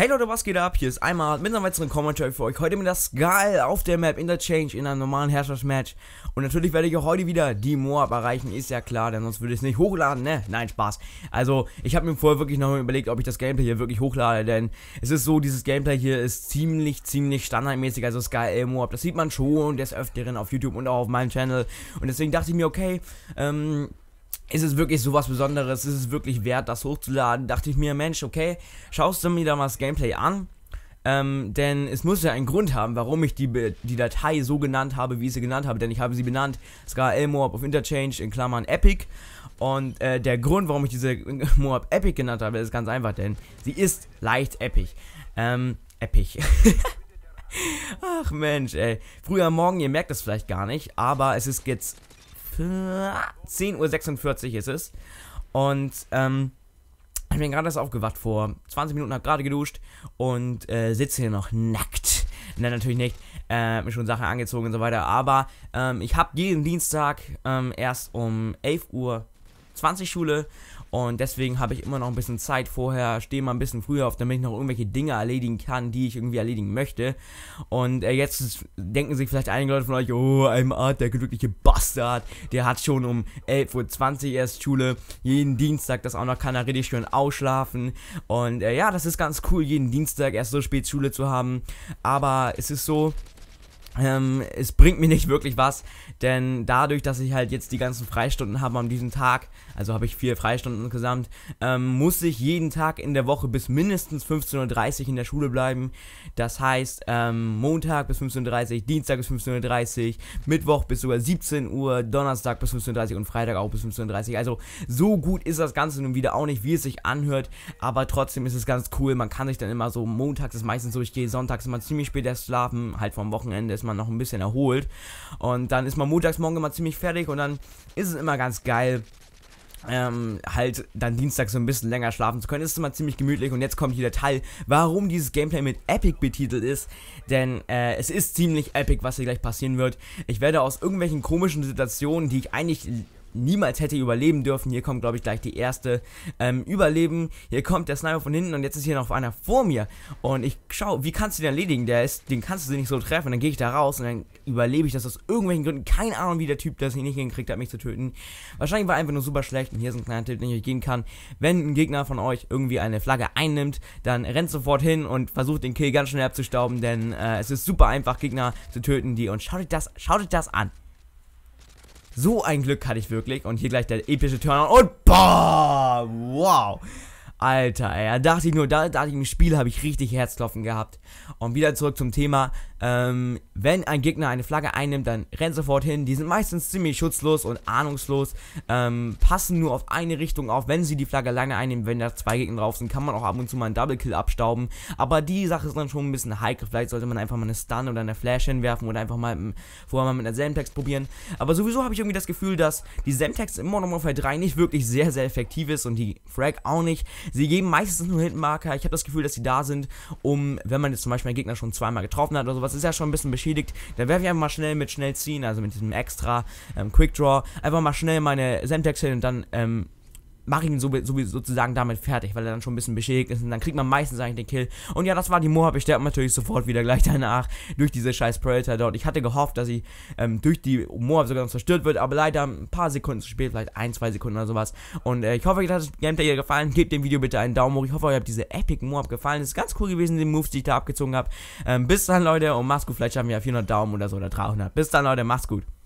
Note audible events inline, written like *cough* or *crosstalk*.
Hey Leute, was geht ab? Hier ist einmal mit einem weiteren Commentary für euch. Heute mit der Skal auf der Map Interchange in einem normalen Herrschaftsmatch. Und natürlich werde ich auch heute wieder die Moab erreichen, ist ja klar, denn sonst würde ich es nicht hochladen, ne? Nein, Spaß. Also, ich habe mir vorher wirklich nochmal überlegt, ob ich das Gameplay hier wirklich hochlade, denn es ist so, dieses Gameplay hier ist ziemlich, ziemlich standardmäßig, also Skal äh, Moab, das sieht man schon des Öfteren auf YouTube und auch auf meinem Channel. Und deswegen dachte ich mir, okay, ähm ist es wirklich so was Besonderes, ist es wirklich wert, das hochzuladen, dachte ich mir, Mensch, okay, schaust du mir da mal das Gameplay an, ähm, denn es muss ja einen Grund haben, warum ich die, die Datei so genannt habe, wie ich sie genannt habe, denn ich habe sie benannt, Scar L Moab of Interchange, in Klammern Epic, und äh, der Grund, warum ich diese *laughs* Moab Epic genannt habe, ist ganz einfach, denn sie ist leicht epic, ähm, epic. *laughs* Ach Mensch, ey. Früher Morgen, ihr merkt das vielleicht gar nicht, aber es ist jetzt 10.46 Uhr ist es. Und ähm, ich bin gerade erst aufgewacht vor 20 Minuten, habe gerade geduscht und äh, sitze hier noch nackt. Nein, natürlich nicht. Äh, mir schon Sachen angezogen und so weiter. Aber ähm, ich habe jeden Dienstag ähm, erst um 11.20 Uhr Schule und deswegen habe ich immer noch ein bisschen Zeit vorher, stehe mal ein bisschen früher auf, damit ich noch irgendwelche Dinge erledigen kann, die ich irgendwie erledigen möchte. Und äh, jetzt denken sich vielleicht einige Leute von euch, oh, ein Art, der glückliche Bastard, der hat schon um 11.20 Uhr erst Schule, jeden Dienstag, das auch noch kann er richtig schön ausschlafen. Und äh, ja, das ist ganz cool, jeden Dienstag erst so spät Schule zu haben. Aber es ist so, ähm, es bringt mir nicht wirklich was, denn dadurch, dass ich halt jetzt die ganzen Freistunden habe an diesem Tag, also habe ich vier Freistunden insgesamt, ähm, muss ich jeden Tag in der Woche bis mindestens 15.30 Uhr in der Schule bleiben. Das heißt, ähm, Montag bis 15.30 Uhr, Dienstag bis 15.30 Uhr, Mittwoch bis sogar 17 Uhr, Donnerstag bis 15.30 Uhr und Freitag auch bis 15.30 Uhr. Also so gut ist das Ganze nun wieder auch nicht, wie es sich anhört, aber trotzdem ist es ganz cool. Man kann sich dann immer so, montags ist meistens so, ich gehe sonntags immer ziemlich spät erst schlafen, halt vom Wochenende ist man man noch ein bisschen erholt. Und dann ist man montags morgen immer ziemlich fertig und dann ist es immer ganz geil, ähm, halt dann Dienstag so ein bisschen länger schlafen zu können. ist immer ziemlich gemütlich und jetzt kommt hier der Teil, warum dieses Gameplay mit Epic betitelt ist. Denn äh, es ist ziemlich epic, was hier gleich passieren wird. Ich werde aus irgendwelchen komischen Situationen, die ich eigentlich niemals hätte überleben dürfen. Hier kommt, glaube ich, gleich die erste ähm, Überleben. Hier kommt der Sniper von hinten und jetzt ist hier noch einer vor mir. Und ich schau, wie kannst du den erledigen? Der ist, den kannst du nicht so treffen. dann gehe ich da raus und dann überlebe ich das aus irgendwelchen Gründen. Keine Ahnung, wie der Typ das nicht hingekriegt hat, mich zu töten. Wahrscheinlich war einfach nur super schlecht. Und hier ist ein kleiner Tipp, den ich euch geben kann. Wenn ein Gegner von euch irgendwie eine Flagge einnimmt, dann rennt sofort hin und versucht den Kill ganz schnell abzustauben, denn äh, es ist super einfach, Gegner zu töten, die und schaut euch das, schaut euch das an. So ein Glück hatte ich wirklich. Und hier gleich der epische Turn und boah, wow. Alter, ey, da dachte ich nur, da dachte ich im Spiel habe ich richtig Herzklopfen gehabt. Und wieder zurück zum Thema, ähm, wenn ein Gegner eine Flagge einnimmt, dann rennt sofort hin. Die sind meistens ziemlich schutzlos und ahnungslos, ähm, passen nur auf eine Richtung auf. Wenn sie die Flagge lange einnehmen, wenn da zwei Gegner drauf sind, kann man auch ab und zu mal einen Double Kill abstauben. Aber die Sache ist dann schon ein bisschen heikel. Vielleicht sollte man einfach mal eine Stun oder eine Flash hinwerfen oder einfach mal vorher mal mit einer Semtex probieren. Aber sowieso habe ich irgendwie das Gefühl, dass die Semtex im Modern Warfare 3 nicht wirklich sehr, sehr effektiv ist und die Frag auch nicht. Sie geben meistens nur Hintenmarker. Ich habe das Gefühl, dass sie da sind, um, wenn man jetzt zum Beispiel einen Gegner schon zweimal getroffen hat oder sowas, ist ja schon ein bisschen beschädigt. Dann werfe ich einfach mal schnell mit schnell ziehen, also mit diesem extra ähm, Quick Draw, einfach mal schnell meine Semtex hin und dann ähm, mache ich ihn so, so, sozusagen damit fertig, weil er dann schon ein bisschen beschädigt ist und dann kriegt man meistens eigentlich den Kill. Und ja, das war die Moab. Ich sterbe natürlich sofort wieder gleich danach durch diese scheiß Predator dort. Ich hatte gehofft, dass ich ähm, durch die Moab sogar noch zerstört wird, aber leider ein paar Sekunden zu spät, vielleicht ein, zwei Sekunden oder sowas. Und äh, ich hoffe, euch hat das Gameplay gefallen. Gebt dem Video bitte einen Daumen hoch. Ich hoffe, euch hat diese Epic Moab gefallen. Das ist ganz cool gewesen, die Moves, die ich da abgezogen habe. Ähm, bis dann, Leute, und macht's gut. Vielleicht haben wir ja 400 Daumen oder so oder 300. Bis dann, Leute, macht's gut.